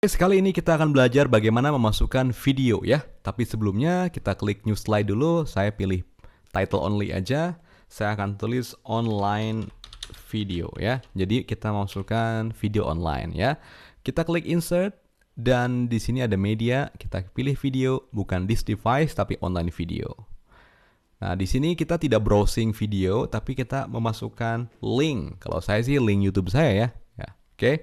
Sekali ini kita akan belajar bagaimana memasukkan video ya. Tapi sebelumnya kita klik new slide dulu. Saya pilih title only aja. Saya akan tulis online video ya. Jadi kita masukkan video online ya. Kita klik insert dan di sini ada media. Kita pilih video bukan this device tapi online video. Nah, di sini kita tidak browsing video tapi kita memasukkan link. Kalau saya sih link YouTube saya ya. Ya, oke. Okay.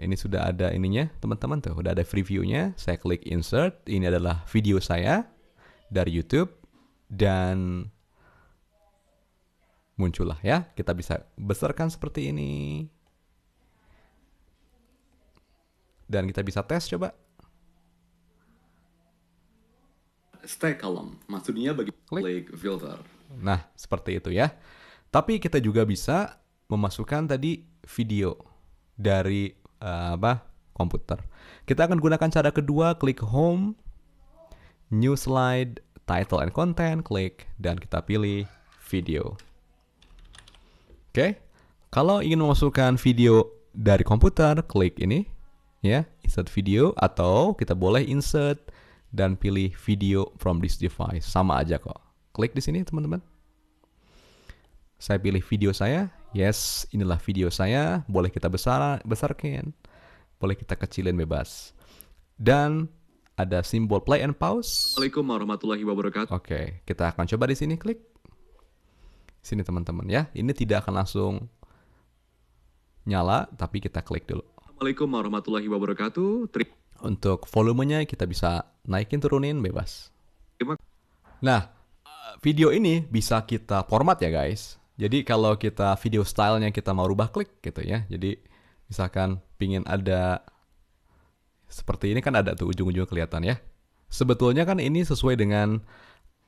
Ini sudah ada ininya, teman-teman tuh, udah ada previewnya. Saya klik insert. Ini adalah video saya dari YouTube dan muncullah ya. Kita bisa besarkan seperti ini. Dan kita bisa tes coba. Stay column, maksudnya bagi klik filter. Nah, seperti itu ya. Tapi kita juga bisa memasukkan tadi video dari uh, apa komputer. Kita akan gunakan cara kedua, klik home, new slide, title and content, klik dan kita pilih video. Oke. Okay. Kalau ingin memasukkan video dari komputer, klik ini ya, insert video atau kita boleh insert dan pilih video from this device. Sama aja kok. Klik di sini, teman-teman. Saya pilih video saya, Yes, inilah video saya. Boleh kita besar besarkan, boleh kita kecilin bebas. Dan ada simbol play and pause. Assalamualaikum warahmatullahi wabarakatuh. Oke, okay, kita akan coba di sini klik. Sini teman-teman ya. Ini tidak akan langsung nyala, tapi kita klik dulu. Assalamualaikum warahmatullahi wabarakatuh. Tri untuk volumenya kita bisa naikin turunin bebas. Nah, video ini bisa kita format ya guys. Jadi kalau kita video stylenya kita mau rubah klik gitu ya. Jadi misalkan pingin ada seperti ini kan ada tuh ujung-ujung kelihatan ya. Sebetulnya kan ini sesuai dengan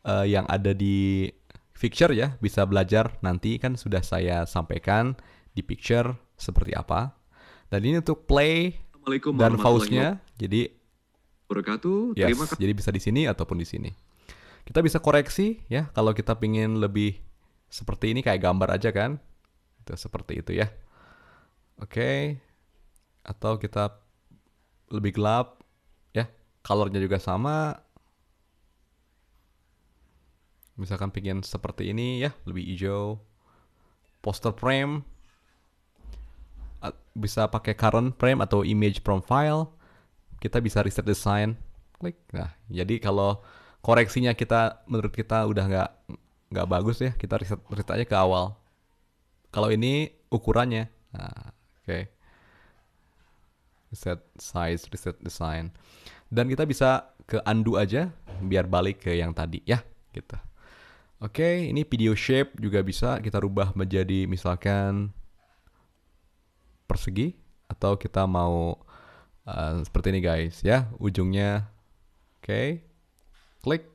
uh, yang ada di picture ya. Bisa belajar nanti kan sudah saya sampaikan di picture seperti apa. Dan ini untuk play dan pause-nya. Jadi berkatu. Yes, terima kasih. Jadi bisa di sini ataupun di sini. Kita bisa koreksi ya kalau kita pingin lebih seperti ini kayak gambar aja kan? Itu seperti itu ya. Oke. Okay. Atau kita lebih gelap ya. Colornya juga sama. Misalkan pingin seperti ini ya, lebih hijau. Poster frame bisa pakai current frame atau image from file. Kita bisa reset design. Klik. Nah, jadi kalau koreksinya kita menurut kita udah nggak nggak bagus ya kita riset riset aja ke awal kalau ini ukurannya nah, oke okay. riset size riset design dan kita bisa ke undo aja biar balik ke yang tadi ya gitu oke okay, ini video shape juga bisa kita rubah menjadi misalkan persegi atau kita mau uh, seperti ini guys ya ujungnya oke okay. klik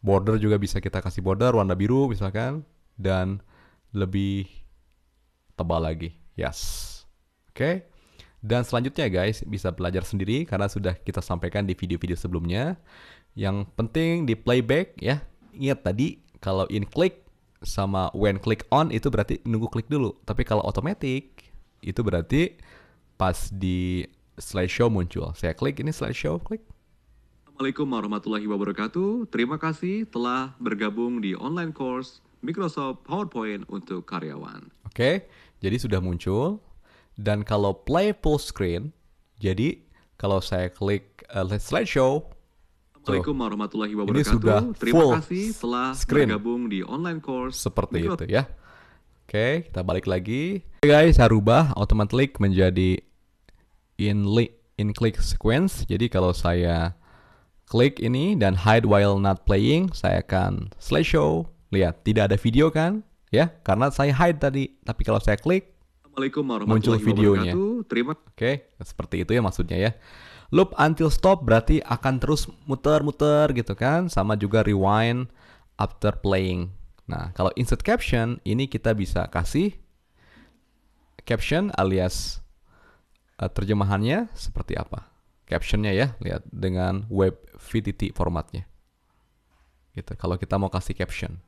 Border juga bisa kita kasih border warna biru misalkan dan lebih tebal lagi. Yes. Oke. Okay. Dan selanjutnya guys, bisa belajar sendiri karena sudah kita sampaikan di video-video sebelumnya. Yang penting di playback ya. Ingat tadi kalau in click sama when click on itu berarti nunggu klik dulu. Tapi kalau automatic itu berarti pas di slideshow muncul. Saya klik ini slideshow, klik Assalamualaikum warahmatullahi wabarakatuh. Terima kasih telah bergabung di online course Microsoft PowerPoint untuk karyawan. Oke, jadi sudah muncul. Dan kalau play full screen, jadi kalau saya klik uh, slideshow, Assalamualaikum warahmatullahi wabarakatuh. Ini sudah Terima full kasih telah screen. bergabung di online course. Seperti Microsoft. itu ya. Oke, kita balik lagi. Oke okay guys, saya rubah automatic menjadi in, in click sequence. Jadi kalau saya klik ini dan hide while not playing, saya akan slideshow. Lihat, tidak ada video kan? Ya, karena saya hide tadi. Tapi kalau saya klik, muncul videonya. Terima. Oke, okay, seperti itu ya maksudnya ya. Loop until stop berarti akan terus muter-muter gitu kan. Sama juga rewind after playing. Nah, kalau insert caption ini kita bisa kasih caption alias eh, terjemahannya seperti apa captionnya ya lihat dengan web VTT formatnya gitu kalau kita mau kasih caption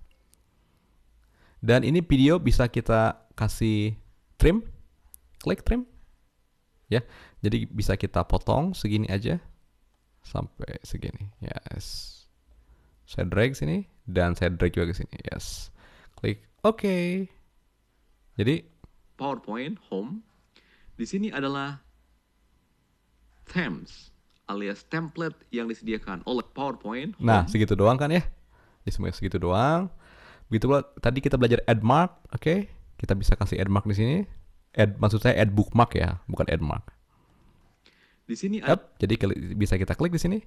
dan ini video bisa kita kasih trim klik trim ya jadi bisa kita potong segini aja sampai segini yes saya drag sini dan saya drag juga ke sini yes klik oke okay. jadi PowerPoint Home di sini adalah themes alias template yang disediakan oleh PowerPoint. Nah, segitu doang kan ya? Di semua segitu doang. Begitu pula tadi kita belajar add mark, oke? Okay? Kita bisa kasih add mark di sini. Add maksud saya add bookmark ya, bukan add mark. Di sini ada, yep, jadi bisa kita klik di sini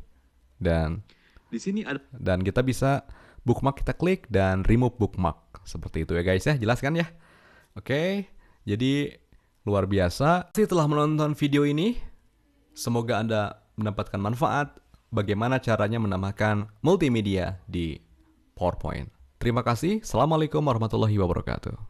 dan di sini ada dan kita bisa bookmark kita klik dan remove bookmark. Seperti itu ya guys ya, jelas kan ya? Oke. Okay? Jadi luar biasa. telah menonton video ini, Semoga Anda mendapatkan manfaat bagaimana caranya menambahkan multimedia di PowerPoint. Terima kasih. Assalamualaikum warahmatullahi wabarakatuh.